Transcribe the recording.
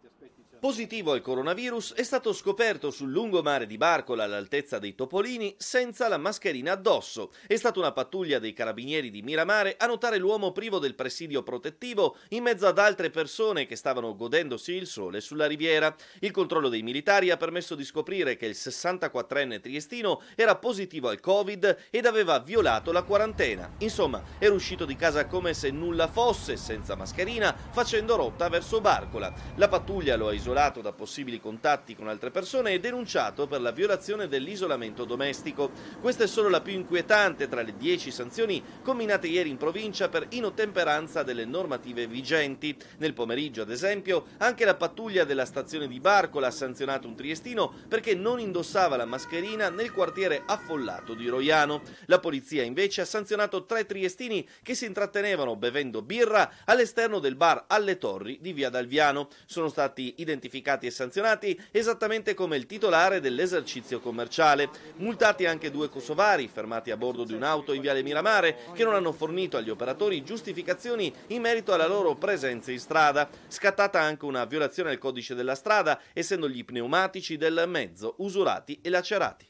Certo. Positivo al coronavirus è stato scoperto sul lungomare di Barcola all'altezza dei Topolini senza la mascherina addosso. È stata una pattuglia dei carabinieri di Miramare a notare l'uomo privo del presidio protettivo in mezzo ad altre persone che stavano godendosi il sole sulla riviera. Il controllo dei militari ha permesso di scoprire che il 64enne triestino era positivo al Covid ed aveva violato la quarantena. Insomma, era uscito di casa come se nulla fosse, senza mascherina, facendo rotta verso Barcola. La pattuglia pattuglia lo ha isolato da possibili contatti con altre persone e denunciato per la violazione dell'isolamento domestico. Questa è solo la più inquietante tra le dieci sanzioni combinate ieri in provincia per inottemperanza delle normative vigenti. Nel pomeriggio, ad esempio, anche la pattuglia della stazione di Barcola ha sanzionato un triestino perché non indossava la mascherina nel quartiere affollato di Roiano. La polizia invece ha sanzionato tre triestini che si intrattenevano bevendo birra all'esterno del bar Alle Torri di Via Dalviano. Sono stati stati identificati e sanzionati esattamente come il titolare dell'esercizio commerciale. Multati anche due kosovari fermati a bordo di un'auto in Viale Miramare che non hanno fornito agli operatori giustificazioni in merito alla loro presenza in strada. Scattata anche una violazione al codice della strada, essendo gli pneumatici del mezzo usurati e lacerati.